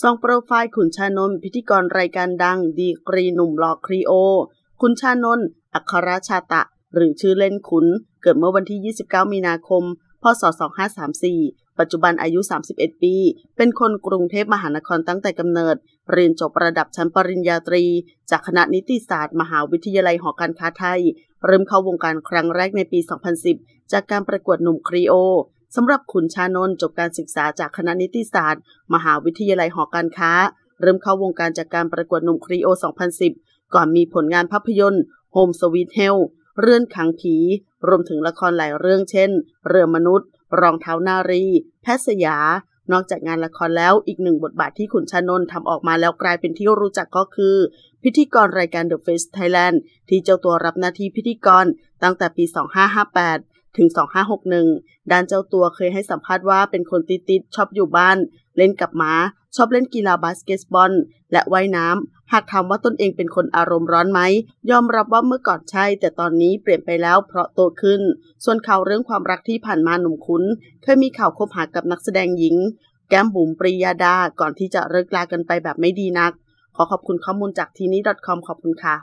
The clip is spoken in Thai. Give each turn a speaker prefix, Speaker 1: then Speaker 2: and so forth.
Speaker 1: ส่องโปรไฟล์ขุนชานนท์พิธีกรรายการดัง ดีกรีหนุ่มหลอกครีโอขุนชานนท์อัครชาตะหรือชื่อเล่นขุนเกิดเมื่อวันที่ 29 มีนาคมพศ2534 ปัจจุบันอายุ 31 ปี เป็นคนกรุงเทพมหานครตั้งแต่กำเนิด เรียนจบระดับชั้นปริญญาตรี จากคณะนิติศาสตร์มหาวิทยาลัยหอการค้าไทย เริ่มเข้าวงการครั้งแรกในปี 2010 จากการประกวดหนุ่มครีโอสำหรับขุนชานนจบการศึกษาจากคณะนิติศาสตร์ มหาวิทยาลัยหอการค้า เริ่มเข้าวงการจากการประกวดนมครีโอ 2010 ก่อนมีผลงานภาพยนตร์โฮมสว t h เ l ลเรื่องขังผี รวมถึงละครหลายเรื่องเช่น เรือมนุษย์ รองเท้านารี แพทย์สยา นอกจากงานละครแล้วอีกหนึ่งบทบาทที่ขุนชานนททำออกมาแล้วกลายเป็นที่รู้จักก็คือ พิธีกรรายการ The Face Thailand ที่เจ้าตัวรับหน้าที่พิธีกรตั้งแต่ปี 2558ถึง 2561 ด้านเจ้าตัวเคยให้สัมภาษณ์ว่าเป็นคนติดๆชอบอยู่บ้าน เล่นกับม้าชอบเล่นกีฬาบาสเกตบอล และว่ายน้ำหากถามว่าตนเองเป็นคนอารมณ์ร้อนไหม ยอมรับว่าเมื่อก่อนใช่ แต่ตอนนี้เปลี่ยนไปแล้วเพราะโตขึ้น ส่วนข่าวเรื่องความรักที่ผ่านมาหนุ่มคุ้น เคยมีข่าวคบหากับนักแสดงหญิง แก้มบุ๋มปริยาดาก่อนที่จะเลิกลากันไปแบบไม่ดีนัก ขอขอบคุณข้อมูลจากทีนี้ .com ขอบคุณค่ะ